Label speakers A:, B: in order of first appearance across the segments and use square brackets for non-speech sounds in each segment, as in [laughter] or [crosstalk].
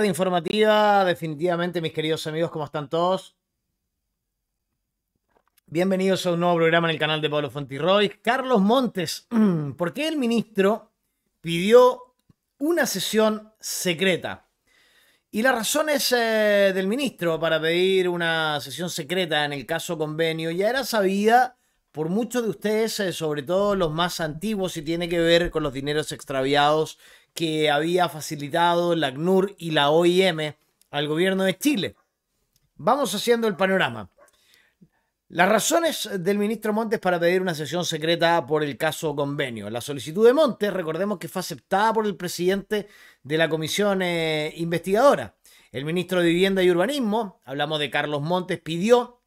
A: De informativa, definitivamente, mis queridos amigos, ¿cómo están todos? Bienvenidos a un nuevo programa en el canal de Pablo Fontirroy. Carlos Montes, [clears throat] ¿por qué el ministro pidió una sesión secreta? Y las razones eh, del ministro para pedir una sesión secreta en el caso convenio ya era sabida por muchos de ustedes, eh, sobre todo los más antiguos, y tiene que ver con los dineros extraviados que había facilitado la CNUR y la OIM al gobierno de Chile. Vamos haciendo el panorama. Las razones del ministro Montes para pedir una sesión secreta por el caso convenio. La solicitud de Montes, recordemos que fue aceptada por el presidente de la comisión eh, investigadora. El ministro de Vivienda y Urbanismo, hablamos de Carlos Montes, pidió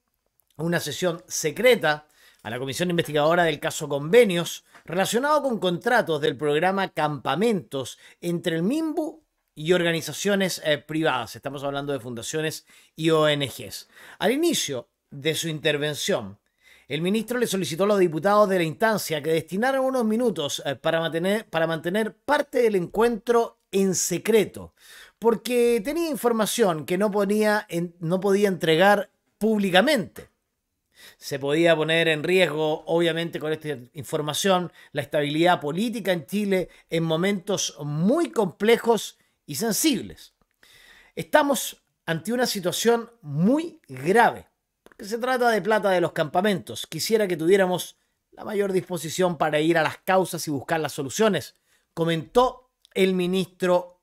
A: una sesión secreta a la Comisión Investigadora del caso Convenios, relacionado con contratos del programa Campamentos entre el MIMBU y organizaciones eh, privadas. Estamos hablando de fundaciones y ONGs. Al inicio de su intervención, el ministro le solicitó a los diputados de la instancia que destinaran unos minutos eh, para mantener, parte del encuentro en secreto, porque tenía información que no podía entregar públicamente se podía poner en riesgo, obviamente, con esta información, la estabilidad política en Chile en momentos muy complejos y sensibles. Estamos ante una situación muy grave, porque se trata de plata de los campamentos. Quisiera que tuviéramos la mayor disposición para ir a las causas y buscar las soluciones, comentó el ministro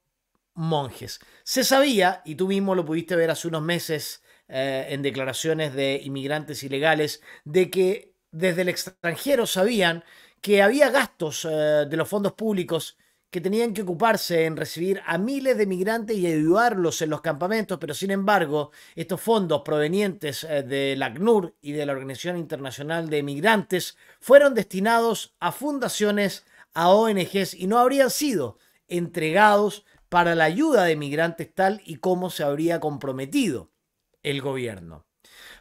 A: Monjes. Se sabía, y tú mismo lo pudiste ver hace unos meses, eh, en declaraciones de inmigrantes ilegales de que desde el extranjero sabían que había gastos eh, de los fondos públicos que tenían que ocuparse en recibir a miles de migrantes y ayudarlos en los campamentos, pero sin embargo, estos fondos provenientes eh, de la ACNUR y de la Organización Internacional de Migrantes fueron destinados a fundaciones, a ONGs y no habrían sido entregados para la ayuda de migrantes tal y como se habría comprometido el gobierno.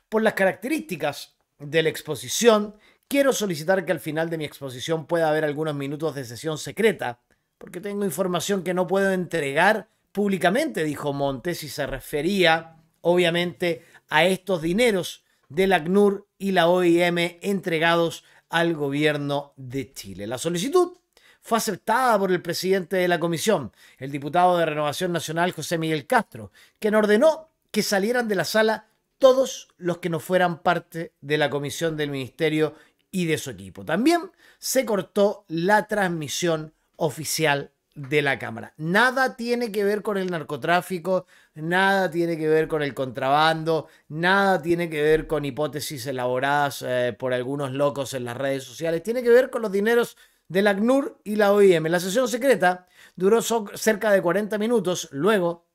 A: Por las características de la exposición, quiero solicitar que al final de mi exposición pueda haber algunos minutos de sesión secreta, porque tengo información que no puedo entregar públicamente, dijo Montes, y se refería, obviamente, a estos dineros de la ACNUR y la OIM entregados al gobierno de Chile. La solicitud fue aceptada por el presidente de la comisión, el diputado de Renovación Nacional José Miguel Castro, quien ordenó que salieran de la sala todos los que no fueran parte de la comisión del ministerio y de su equipo. También se cortó la transmisión oficial de la Cámara. Nada tiene que ver con el narcotráfico, nada tiene que ver con el contrabando, nada tiene que ver con hipótesis elaboradas eh, por algunos locos en las redes sociales, tiene que ver con los dineros de la ACNUR y la OIM. La sesión secreta duró cerca de 40 minutos, luego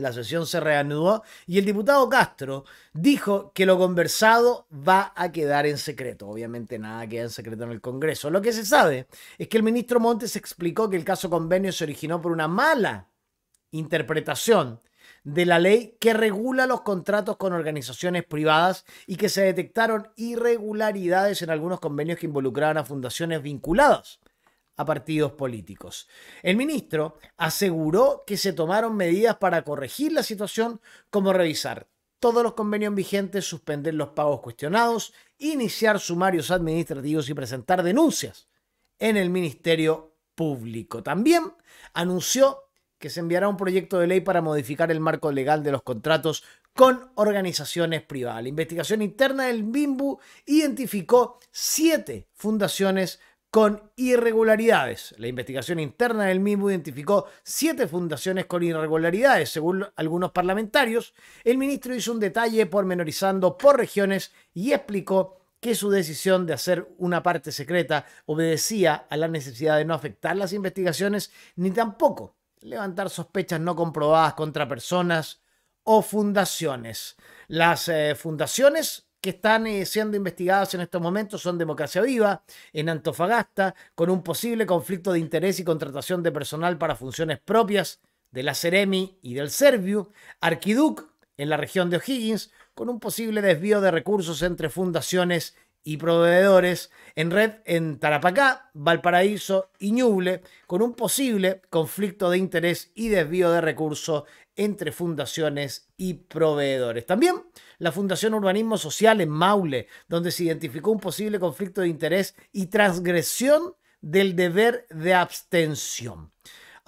A: la sesión se reanudó y el diputado Castro dijo que lo conversado va a quedar en secreto. Obviamente nada queda en secreto en el Congreso. Lo que se sabe es que el ministro Montes explicó que el caso convenio se originó por una mala interpretación de la ley que regula los contratos con organizaciones privadas y que se detectaron irregularidades en algunos convenios que involucraban a fundaciones vinculadas a partidos políticos. El ministro aseguró que se tomaron medidas para corregir la situación, como revisar todos los convenios vigentes, suspender los pagos cuestionados, iniciar sumarios administrativos y presentar denuncias en el Ministerio Público. También anunció que se enviará un proyecto de ley para modificar el marco legal de los contratos con organizaciones privadas. La investigación interna del BIMBU identificó siete fundaciones con irregularidades. La investigación interna del mismo identificó siete fundaciones con irregularidades. Según algunos parlamentarios, el ministro hizo un detalle pormenorizando por regiones y explicó que su decisión de hacer una parte secreta obedecía a la necesidad de no afectar las investigaciones ni tampoco levantar sospechas no comprobadas contra personas o fundaciones. Las eh, fundaciones que están eh, siendo investigados en estos momentos son Democracia Viva, en Antofagasta, con un posible conflicto de interés y contratación de personal para funciones propias de la Ceremi y del Serviu, Arquiduc, en la región de O'Higgins, con un posible desvío de recursos entre fundaciones y proveedores en red en Tarapacá, Valparaíso y Ñuble, con un posible conflicto de interés y desvío de recursos entre fundaciones y proveedores. También la Fundación Urbanismo Social en Maule, donde se identificó un posible conflicto de interés y transgresión del deber de abstención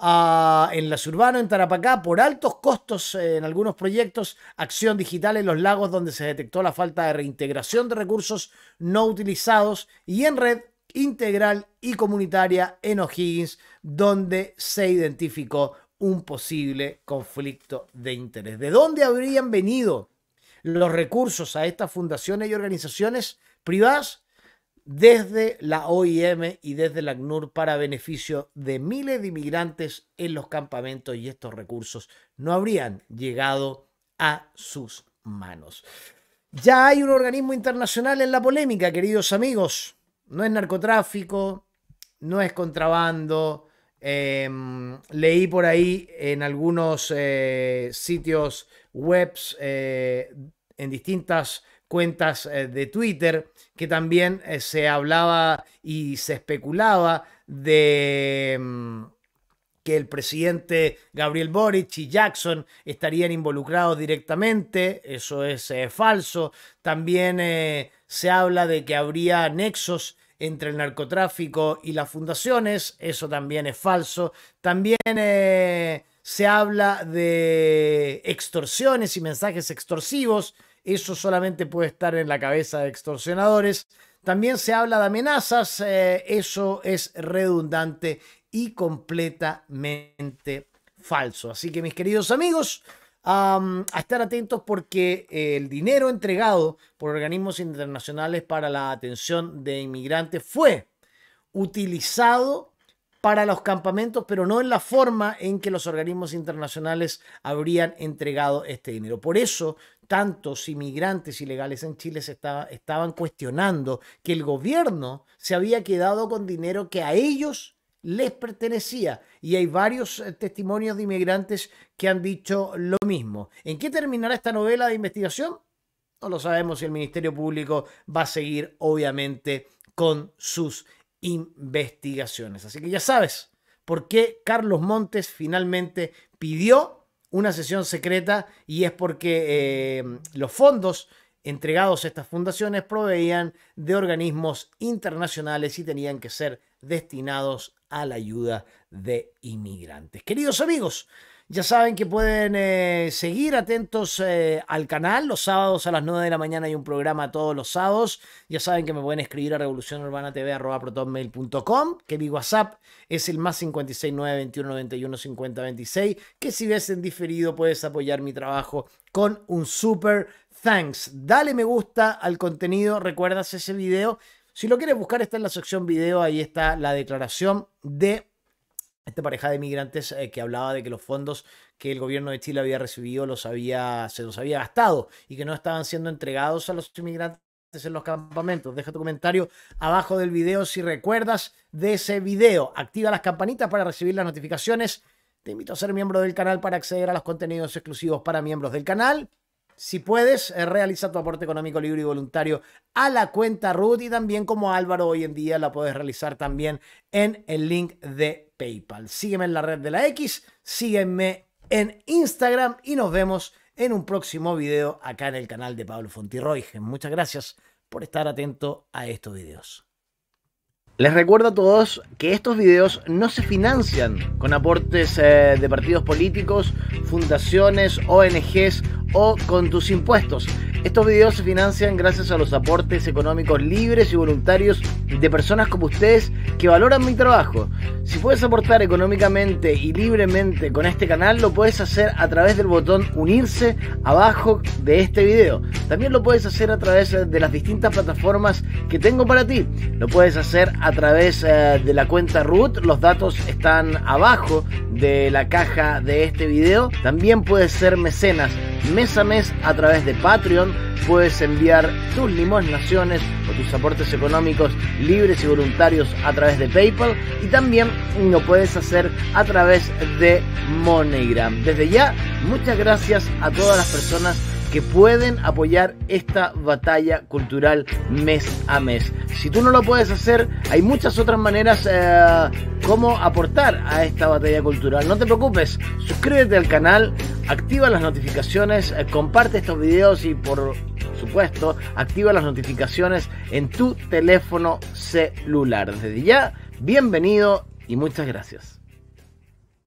A: en las urbanas, en Tarapacá, por altos costos eh, en algunos proyectos, acción digital en los lagos donde se detectó la falta de reintegración de recursos no utilizados y en red integral y comunitaria en O'Higgins, donde se identificó un posible conflicto de interés. ¿De dónde habrían venido los recursos a estas fundaciones y organizaciones privadas? desde la OIM y desde la ACNUR para beneficio de miles de inmigrantes en los campamentos y estos recursos no habrían llegado a sus manos. Ya hay un organismo internacional en la polémica, queridos amigos. No es narcotráfico, no es contrabando. Em, leí por ahí en algunos eh, sitios webs eh, en distintas cuentas eh, de Twitter, que también eh, se hablaba y se especulaba de mm, que el presidente Gabriel Boric y Jackson estarían involucrados directamente, eso es eh, falso. También se habla de que habría nexos entre el narcotráfico y las fundaciones, eso también es falso. También se habla de extorsiones y mensajes extorsivos, eso solamente puede estar en la cabeza de extorsionadores. También se habla de amenazas, eh, eso es redundante y completamente falso. Así que mis queridos amigos, a estar atentos porque eh, el dinero entregado por organismos internacionales para la atención de inmigrantes fue utilizado para los campamentos, pero no en la forma en que los organismos internacionales habrían entregado este dinero. Por eso, tantos inmigrantes ilegales en Chile se estaban cuestionando que el gobierno se había quedado con dinero que a ellos les pertenecía. Y hay varios eh, testimonios de inmigrantes que han dicho lo mismo. ¿En qué terminará esta novela de investigación? No lo sabemos si el Ministerio Público va a seguir, obviamente, con sus investigaciones. Así que ya sabes por qué Carlos Montes finalmente pidió una sesión secreta y es porque eh, los fondos entregados a estas fundaciones proveían de organismos internacionales y tenían que ser destinados a la ayuda de inmigrantes. Queridos amigos, ya saben que pueden eh, seguir atentos eh, al canal. Los sábados a las 9 de la mañana hay un programa todos los sábados. Ya saben que me pueden escribir a revolucionurbanatv.com, que mi WhatsApp es el más 569-2191-5026, que si ves en diferido puedes apoyar mi trabajo con un super thanks. Dale me gusta al contenido, recuerdas ese video. Si lo quieres buscar está en la sección video, ahí está la declaración de esta pareja de inmigrantes eh, que hablaba de que los fondos que el gobierno de Chile había recibido los había, se los había gastado y que no estaban siendo entregados a los inmigrantes en los campamentos. Deja tu comentario abajo del video si recuerdas de ese video. Activa las campanitas para recibir las notificaciones. Te invito a ser miembro del canal para acceder a los contenidos exclusivos para miembros del canal. Si puedes, eh, realiza tu aporte económico libre y voluntario a la cuenta Ruth y también como Álvaro hoy en día la puedes realizar también en el link de PayPal. Sígueme en la red de la X, sígueme en Instagram y nos vemos en un próximo video acá en el canal de Pablo Fontiroy. Muchas gracias por estar atento a estos videos. Les recuerdo a todos que estos videos no se financian con aportes eh, de partidos políticos, fundaciones, ONGs o con tus impuestos. Estos videos se financian gracias a los aportes económicos libres y voluntarios de personas como ustedes que valoran mi trabajo. Si puedes aportar económicamente y libremente con este canal, lo puedes hacer a través del botón unirse abajo de este video. También lo puedes hacer a través eh, de las distintas plataformas que tengo para ti. Lo puedes hacer a través eh, de la cuenta root. Los datos están abajo de la caja de este video. También puedes ser mecenas mes a mes a través de Patreon. Puedes enviar tus limosnaciones o tus aportes económicos libres y voluntarios a través de PayPal y también lo puedes hacer a través de MoneyGram. Desde ya, muchas gracias a todas las personas que pueden apoyar esta batalla cultural mes a mes. Si tú no lo puedes hacer, hay muchas otras maneras eh, cómo como aportar a esta batalla cultural. No te preocupes, suscríbete al canal, activa las notificaciones, eh, comparte estos videos y por supuesto, activa las notificaciones en tu teléfono celular. Desde ya, bienvenido y muchas gracias.